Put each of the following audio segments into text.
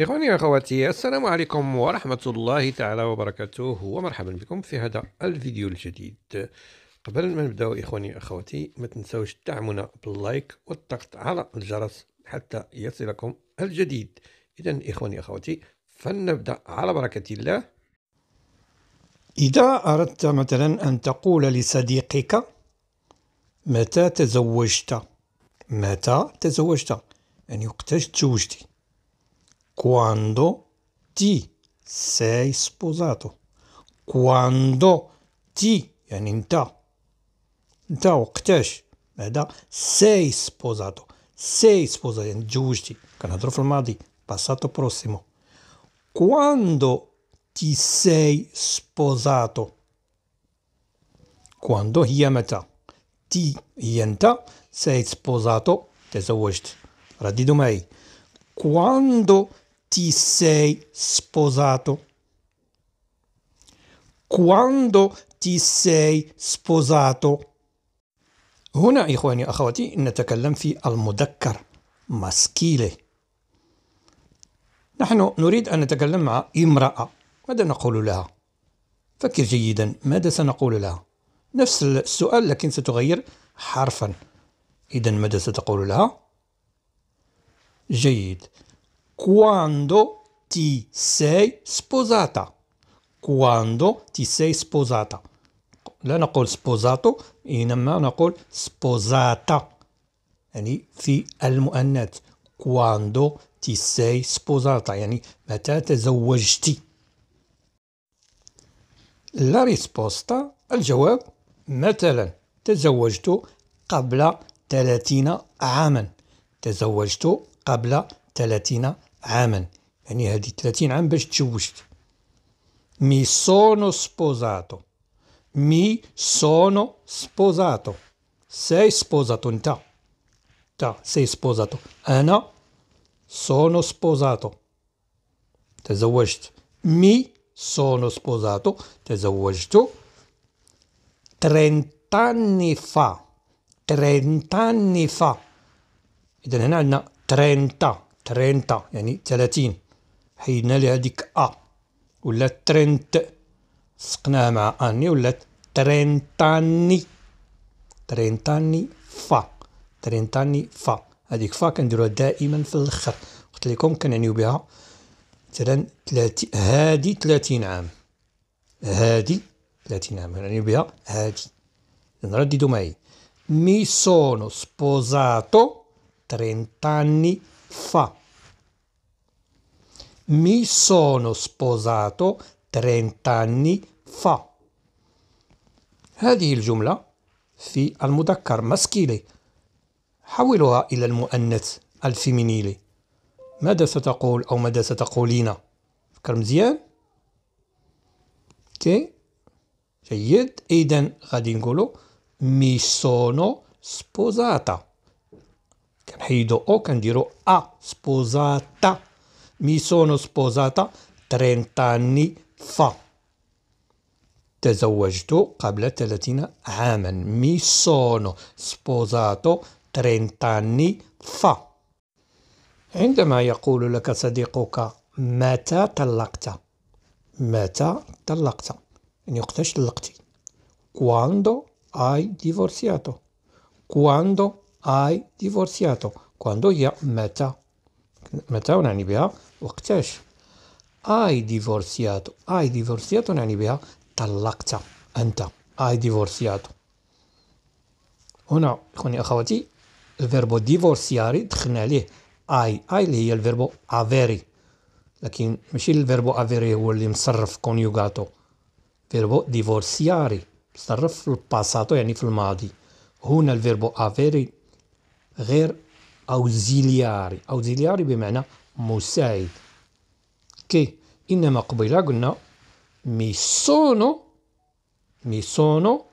إخواني أخواتي السلام عليكم ورحمة الله تعالى وبركاته ومرحبا بكم في هذا الفيديو الجديد قبل ما نبداو إخواني أخواتي ما تنسوش تدعمونا باللايك والضغط على الجرس حتى يصلكم الجديد إذا إخواني أخواتي فلنبدأ على بركة الله إذا أردت مثلا أن تقول لصديقك متى تزوجت متى تزوجت يعني وقتاش تزوجتي quando ti sei sposato quando ti يعني انت انت وقتاش بعدا سي سبوزاتو سي سبوزاتو يعني تزوجتي كنهضروا في الماضي باساتو بروسيمو quando ti sei sposato quando هي متى تي هي انت sei sposato تزوجت رددوا معي quando ti sei sposato. Quando ti sei sposato. هنا إخواني أخواتي نتكلم في المذكر ماسكيلي نحن نريد أن نتكلم مع امرأة ماذا نقول لها؟ فكر جيدا ماذا سنقول لها؟ نفس السؤال لكن ستغير حرفا إذا ماذا ستقول لها؟ جيد quando ti sei sposata quando ti sei sposata لا نقول سبوزاتو إنما نقول سبوزاتا يعني في المؤنث كواندو تي سي سبوزاتا يعني متى تزوجتي. لا ريسبوستا الجواب مثلا تزوجت قبل 30 عاما تزوجت قبل 30 عاما يعني هذه 30 عام باش تزوجت mi sono sposato mi sono sposato sei sposato انت انت sei sposato انا eh, sono sposato تزوجت mi sono sposato تزوجت 30 anni fa 30 anni fa اذا هنا عندنا 30 ترينتا يعني ثلاثين حيدنا لها ديك ا ولات ترينت سقناها مع اني ولات ترينتاني ترينتاني فا ترينتاني فا هذيك فا كنديروها دائما في الاخر قلت لكم كنعنيو بها مثلا تلاتي هادي 30 عام هادي 30 عام كنعنيو بها هادي نرددو معي مي سونو سبوزاتو 30 anni fa. Mi sono sposato 30 anni fa. هذه الجملة في المذكر مسكيلي حولها إلى المؤنث الفيمينيلي ماذا ستقول أو ماذا ستقولين فكر مزيان كي جيد إذن غادي نقولو مي سونو سبوزاتا كنحيدو او كنديرو ا سبوزاتا مي سونو سبوزاتا ترينتاني فا تزوجت قبل ثلاثين عاما مي سونو سبوزاتو ترينتاني فا عندما يقول لك صديقك متى طلقت متى طلقت يعني وقتاش طلقتي كواندو اي ديفورسياتو كواندو اي ديفورسياتو كواندو هي متى متى ونعني بها وقتاش اي ديفورسياتو اي ديفورسياتو نعني بها طلقت انت اي ديفورسياتو هنا اخواني اخواتي الفيربو ديفورسياري دخلنا عليه اي اي اللي هي الفيربو افيري لكن ماشي الفيربو افيري هو اللي مصرف كونيوغاتو فيربو ديفورسياري مصرف في الباساتو يعني في الماضي هنا الفيربو افيري غير اوزيلياري اوزيلياري بمعنى مساعد كي انما قبيله قلنا مي سونو مي سونو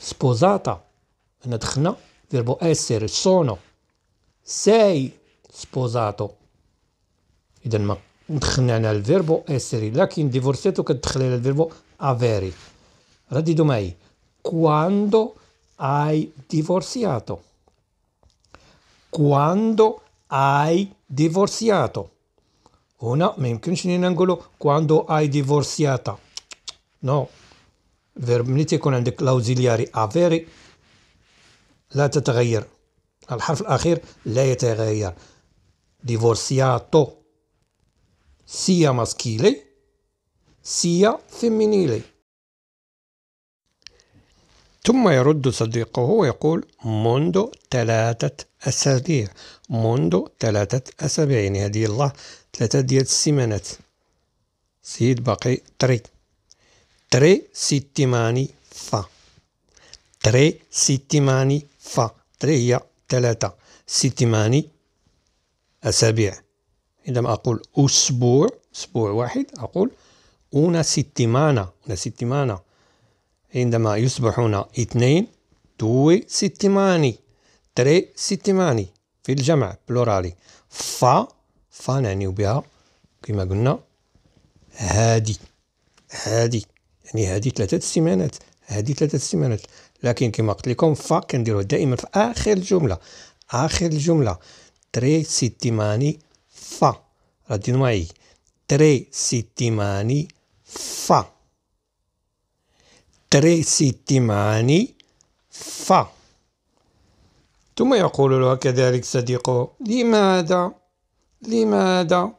سبوزاتا هنا دخلنا فيربو اسير سونو ساي سبوزاتو اذا ما دخلنا هنا الفيربو اسيري لكن ديفورسيتو كتدخل على الفيربو افيري رددوا معي quando hai divorziato quando hai divorziato. Una memkinci in angolo quando hai divorziata. No. Verb نيتي يكون عندك لاوزيلياري افيري لا تتغير الحرف الأخير لا يتغير divorziato sia maschile sia femminile ثم يرد صديقه ويقول منذ ثلاثة أسابيع منذ ثلاثة أسابيع يعني هذه الله ثلاثة ديال السيمانات سيد باقي تري تري سيتيماني فا تري سيتيماني فا تري هي ثلاثة سيتيماني أسابيع عندما أقول أسبوع أسبوع واحد أقول أونا سيتيمانا أونا سيتيمانا عندما يصبحون اثنين توي settimane تري settimane في الجمع بلورالي ف ف نعنيو بها كما قلنا هادي هادي يعني هادي ثلاثة سيمانات هادي ثلاثة سيمانات لكن كما قلت لكم ف كنديروها دائما في آخر الجملة آخر الجملة تري سيتيماني ف رديو معي تري سيتيماني ف tre settimane fa ثم يقول له كذلك صديقه لماذا لماذا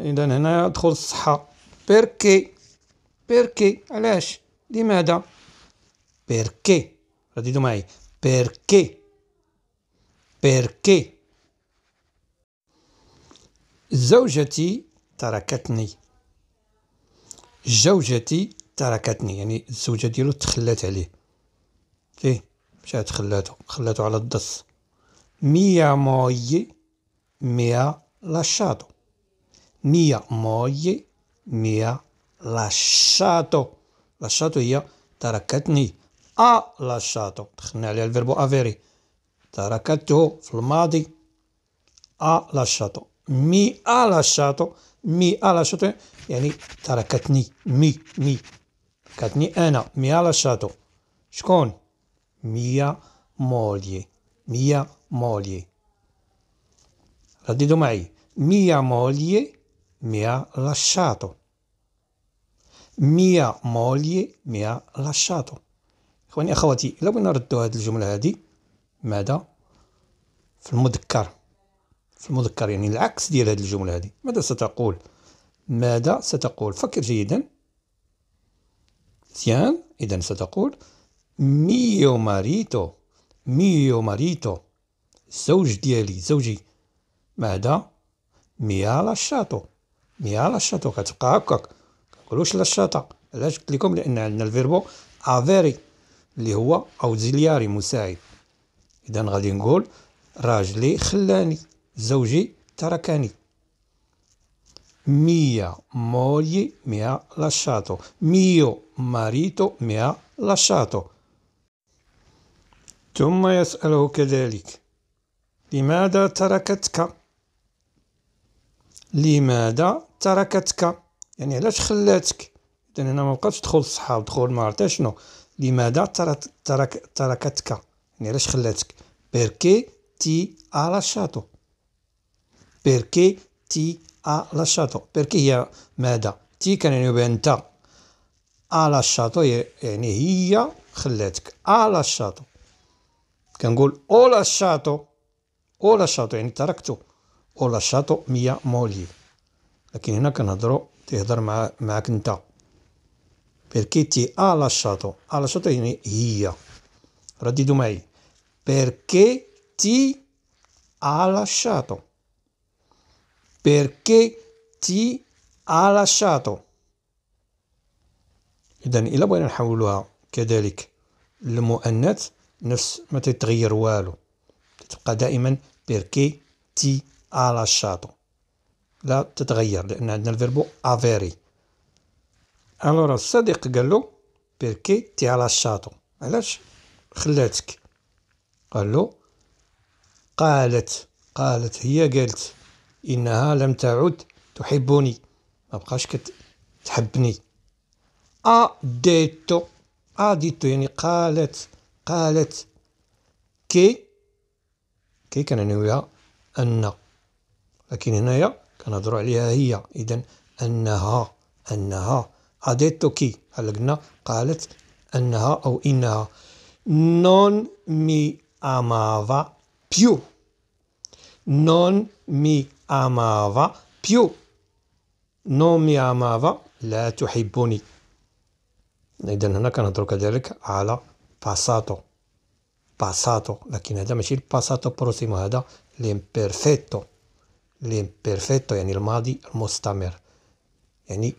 إذا هنا يدخل الصحة بيركي بيركي علاش لماذا بيركي رددوا معي بيركي بيركي زوجتي تركتني زوجتي تركتني يعني الزوجة ديالو تخلات عليه تي مشات خلاتو خلاتو على الدس ميا موي ميا لاشاتو ميا موي ميا لاشاتو لاشاتو هي تركتني ا لاشاتو دخلنا عليها الفيربو افيري تركته في الماضي ا لاشاتو مي ا لاشاتو مي ا لاشاتو يعني تركتني مي مي كاتني أنا ميا لاشاتو شكون ميا مولي ميا مولي رددوا معي ميا مولي ميا لاشاتو ميا مولي ميا لاشاتو اخواني اخواتي الا بغينا نردوا هذه الجمله هذه ماذا في المذكر في المذكر يعني العكس ديال هذه الجمله هذه ماذا ستقول ماذا ستقول فكر جيدا تيان إذا ستقول ميو ماريتو ميو ماريتو الزوج ديالي زوجي ماذا ميا لاشاطو ميا لاشاطو كتبقى هكاك كنقولوش لاشاطا علاش قلت لكم لان عندنا الفيربو افيري اللي هو اوزيلياري مساعد اذا غادي نقول راجلي خلاني زوجي تركني Mia moglie mi ha lasciato. Mio marito mi ha lasciato. ثم يسأله كذلك لماذا تركتك؟ لماذا تركتك؟ يعني علاش خلاتك؟ إذن هنا ما بقاش دخول الصحاب تدخل ما شنو لماذا ترك ترك تركتك؟ يعني علاش خلاتك؟ بيركي تي ha lasciato perché ti ha lasciato perché ماذا تي كان ينوب انت ha lasciato e يعني هي خلاتك ha lasciato كنقول ho lasciato ho lasciato in تركته ho lasciato mia moglie لكن هنا كنهضروا تهضر مع معك انت perché ti ha lasciato ha lasciato in ia رددوا dumai perché ti ha lasciato perché ti ha lasciato إذن إلا بغينا نحولوها كذلك للمؤنث نفس ما تتغير والو تبقى دائما بيركي تي على الشاطو لا تتغير لأن عندنا الفيربو أفيري ألورا الصديق قال له بيركي تي على الشاطو علاش خلاتك قال له قالت قالت هي قالت إنها لم تعد تحبني ما بقاش كتحبني أديتو آه، أديتو آه، يعني قالت قالت كي كي كنعنيوها أن لكن هنايا كنهضروا عليها هي إذا أنها أنها أديتو آه، كي هل قلنا قالت أنها أو إنها نون مي اماوا بيو نون مي أمافا بيو نومي أمافا لا تحبني. إذا هنا كنهضرو كذلك على باساتو. باساتو لكن هذا ماشي الباساتو بروسيمو هذا لامبيرفيتو لامبيرفيتو يعني الماضي المستمر. يعني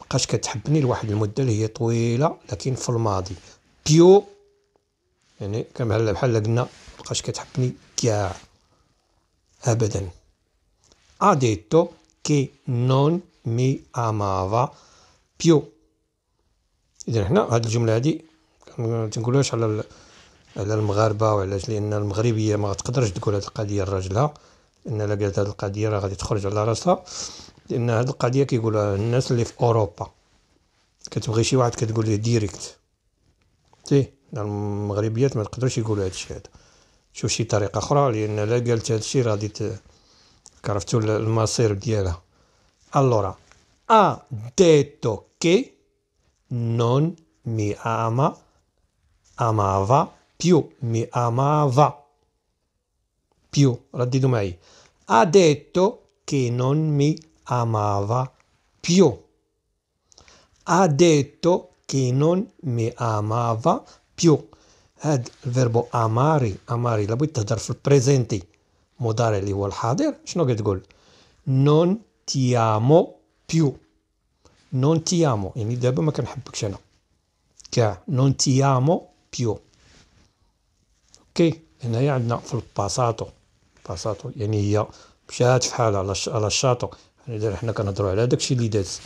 مابقاش كتحبني لواحد المدة اللي هي طويلة لكن في الماضي. بيو يعني كما بحال بحال قلنا مابقاش كتحبني كاع. أبدا. ha detto che non mi amava più اذا هنا هاد الجمله هادي ما تنقولوهاش على على المغاربه وعلاش لان المغربيه ما تقدرش تقول هذه القضيه لراجلها لان الا قالت هذه القضيه راه غادي تخرج على راسها لان هذه القضيه كيقولها الناس اللي في اوروبا كتبغي شي واحد كتقول ليه ديريكت تي المغربيات ما تقدرش يقولوا هذا الشيء هذا شوف شي طريقه اخرى لان إلا قالت هذا الشيء غادي Carafcio il diera. Allora, ha detto che non mi ama, amava, più mi amava, più, raddido mai, ha detto che non mi amava più, ha detto che non mi amava più, eh, il verbo amare, amare, la buttata dal presente, مضارع اللي هو الحاضر شنو كتقول نون تيامو بيو نون تيامو يعني دابا ما كنحبكش انا كاع نون تيامو بيو اوكي هنايا عندنا في الباساتو باساتو يعني هي مشات فحال على على الشاطو دابا حنا كنهضروا على داكشي اللي داز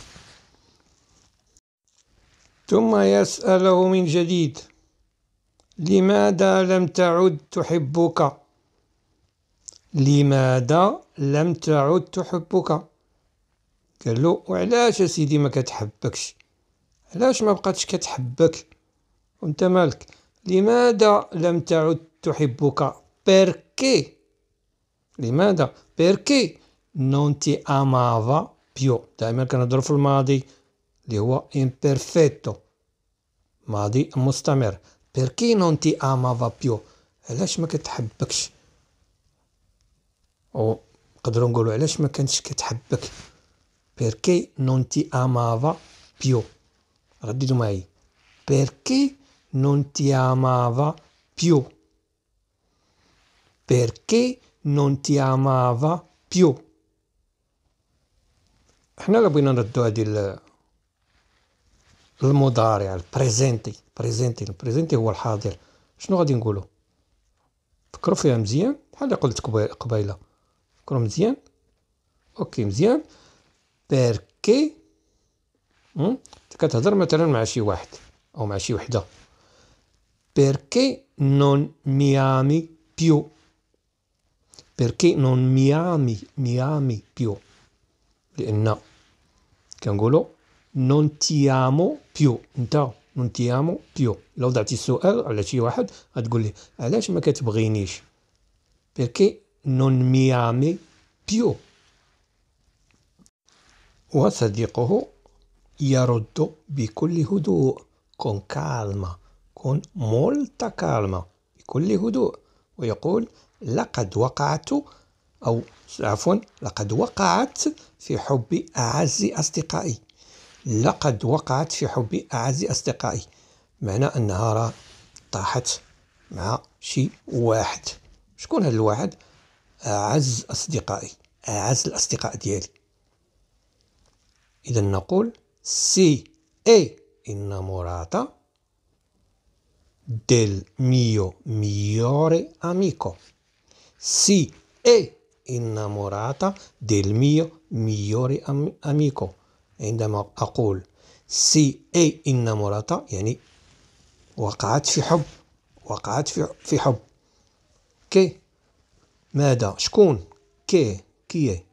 ثم يسأله من جديد لماذا لم تعد تحبك لماذا لم تعد تحبك قال له وعلاش يا سيدي ما كتحبكش علاش ما بقاتش كتحبك وانت مالك لماذا لم تعد تحبك بيركي لماذا بيركي نونتي امافا بيو دائما كنهضروا في الماضي اللي هو امبيرفيتو ماضي مستمر بيركي نونتي امافا بيو علاش ما كتحبكش ونقدروا نقولوا علاش ما كانتش كتحبك بيركي نونتي امافا بيو رددوا معي بيركي نونتي امافا بيو بيركي نونتي امافا بيو حنا لا بغينا نردو هادي المضارع البريزنتي بريزنتي البريزنتي هو الحاضر شنو غادي نقولو فكروا فيها مزيان بحال اللي قلت قبيله فكروا مزيان اوكي مزيان باركي انت كتهضر مثلا مع شي واحد او مع شي وحده بيركي نون ميامي بيو بيركي نون ميامي ميامي بيو لان كنقولوا نون تيامو بيو انت نون تيامو بيو لو ضعتي السؤال على شي واحد غتقول ليه علاش ما كتبغينيش بيركي non mi ami più وصديقه يرد بكل هدوء con calma con molta calma بكل هدوء ويقول لقد وقعت أو عفوا لقد وقعت في حب أعز أصدقائي لقد وقعت في حب أعز أصدقائي معنى أنها طاحت مع شي واحد شكون هذا الواحد أعز أصدقائي أعز الأصدقاء ديالي إذا نقول سي اي إن موراتا del mio migliore amico si è innamorata del mio migliore amico عندما اقول سي أي è innamorata يعني وقعت في حب وقعت في حب كي okay. ماذا شكون كي كي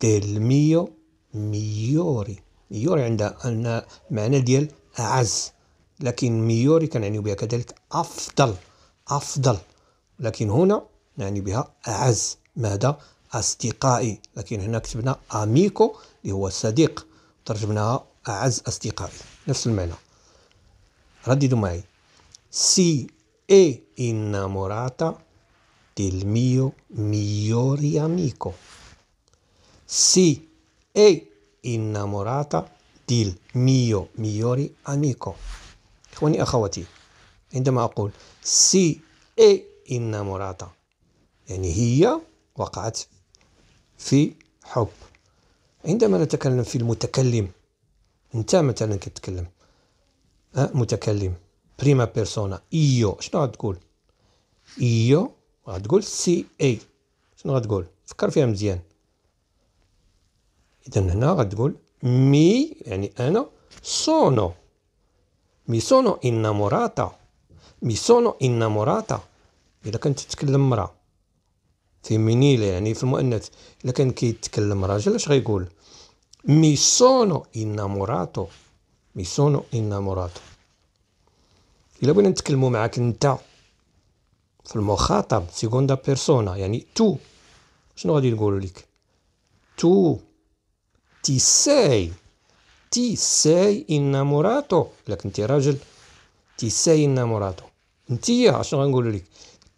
ديال ميو ميوري ميوري عندها أن معنى ديال أعز لكن ميوري كنعنيو بها كذلك أفضل أفضل لكن هنا نعني بها أعز ماذا أصدقائي لكن هنا كتبنا أميكو اللي هو صديق ترجمناها أعز أصدقائي نفس المعنى رددوا معي سي إي موراتا del mio migliore amico. Si è innamorata del mio migliore amico. إخواني أخواتي عندما أقول سي إي innamorata يعني هي وقعت في حب عندما نتكلم في المتكلم أنت مثلا كتكلم أه متكلم بريما بيرسونا إيو شنو غتقول إيو وغتقول سي اي شنو غتقول فكر فيها مزيان اذا هنا غتقول مي يعني انا سونو مي سونو اناموراتا مي سونو اناموراتا اذا كانت تتكلم في فيمينيل يعني في المؤنث الا كان كيتكلم راجل اش غيقول مي سونو اناموراتو مي سونو اناموراتو الا بغينا نتكلموا معاك انت في المخاطب سيكوندا بيرسونا يعني تو شنو غادي نقول لك تو تي ساي تي ساي اناموراتو لكن انت راجل تي ساي اناموراتو انتيا شنو غنقول لك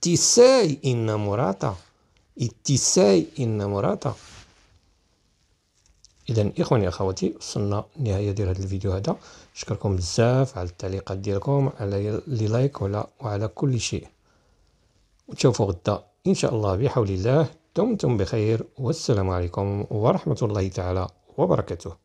تي ساي اناموراتا تي ساي اناموراتا اذا اخواني اخواتي وصلنا نهايه ديال هذا الفيديو هذا نشكركم بزاف على التعليقات ديالكم على لي لايك وعلى كل شيء ونتشوفوا غدا إن شاء الله بحول الله دمتم بخير والسلام عليكم ورحمة الله تعالى وبركاته